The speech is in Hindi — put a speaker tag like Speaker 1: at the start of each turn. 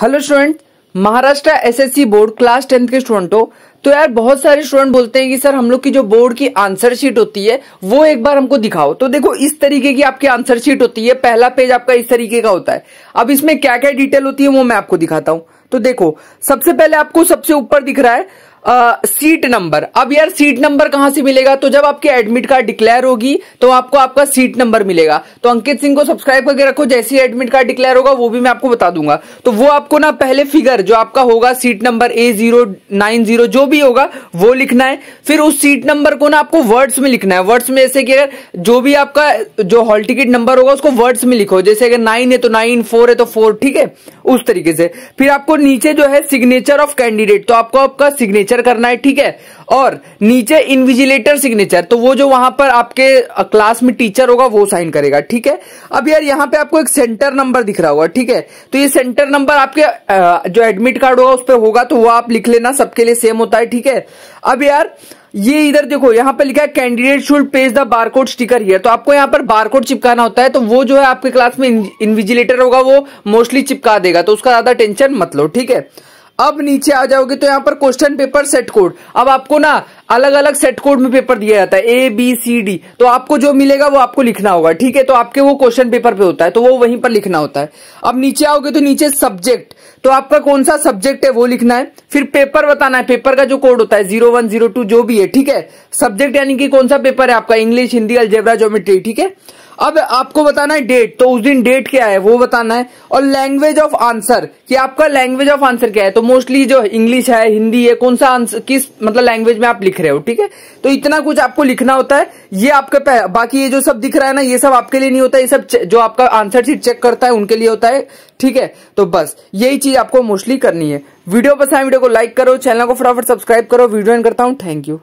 Speaker 1: hello student Maharashtra SSC board class tenth के हो तो यार बहुत सारे स्टूडेंट बोलते हैं कि सर हम लोग की जो बोर्ड की आंसर शीट होती है वो एक बार हमको दिखाओ तो देखो इस तरीके की आपकी आंसर शीट होती है पहला पेज आपका इस तरीके का होता है अब इसमें क्या क्या डिटेल होती है वो मैं आपको दिखाता हूं तो देखो सबसे पहले आपको सबसे ऊपर दिख रहा है सीट नंबर अब यार सीट नंबर कहां से मिलेगा तो जब आपकी एडमिट कार्ड डिक्लेयर होगी तो आपको आपका सीट नंबर मिलेगा तो अंकित सिंह को सब्सक्राइब करके रखो जैसे ही एडमिट कार्ड डिक्लेयर होगा वो भी मैं आपको बता दूंगा तो वो आपको ना पहले फिगर जो आपका होगा seat number A zero nine zero जो भी होगा वो लिखना है फिर उस सीट नंबर को ना आपको वर्ड्स में लिखना है वर्ड्स में जैसे कि अगर जो भी आपका जो हॉल टिकट नंबर होगा उसको वर्ड्स में लिखो जैसे अगर नाइन है तो नाइन फोर है तो फोर ठीक है उस तरीके से फिर आपको नीचे जो है सिग्नेचर ऑफ कैंडिडेट तो आपको आपका सिग्नेचर सिग्नेचर करना है ठीक है और नीचे इनविजिलेटर सिग्नेचर तो वो जो वहां पर आपके क्लास में टीचर होगा वो साइन करेगा ठीक है अब यार यहाँ पे आपको एक सेंटर नंबर दिख रहा होगा ठीक है तो ये सेंटर नंबर आपके जो एडमिट कार्ड होगा उस पर होगा तो वो आप लिख लेना सबके लिए सेम होता है ठीक है अब यार ये इधर देखो यहाँ पे लिखा है candidate should paste the barcode sticker here तो आपको यहाँ पर बारकोड चिपकाना होता है तो वो जो है आपके क्लास में इन्विजिलेटर होगा वो मोस्टली चिपका देगा तो उसका ज्यादा टेंशन मत लो ठीक है अब नीचे आ जाओगे तो यहाँ पर क्वेश्चन पेपर सेट कोड अब आपको ना अलग अलग सेट कोड में पेपर दिया जाता है ए बी सी डी तो आपको जो मिलेगा वो आपको लिखना होगा ठीक है तो आपके वो क्वेश्चन पेपर पे होता है तो वो वहीं पर लिखना होता है अब नीचे आओगे तो नीचे सब्जेक्ट तो आपका कौन सा सब्जेक्ट है वो लिखना है फिर पेपर बताना है पेपर का जो कोड होता है जीरो वन जीरो टू जो भी है ठीक है सब्जेक्ट यानी कि कौन सा पेपर है आपका इंग्लिश हिंदी अल्जेब्रा ज्योमेट्री ठीक है अब आपको बताना है डेट तो उस दिन डेट क्या है वो बताना है और लैंग्वेज ऑफ आंसर कि आपका लैंग्वेज ऑफ आंसर क्या है तो मोस्टली जो इंग्लिश है हिंदी है कौन सा आंसर किस मतलब लैंग्वेज में आप लिख रहे हो ठीक है तो इतना कुछ आपको लिखना होता है ये आपके बाकी ये जो सब दिख रहा है ना ये सब आपके लिए नहीं होता ये सब जो आपका आंसर शीट चेक करता है उनके लिए होता है ठीक है तो बस यही चीज आपको मोस्टली करनी है वीडियो पसंद है वीडियो को लाइक करो चैनल को फटाफट सब्सक्राइब करो वीडियो एंड करता हूँ थैंक यू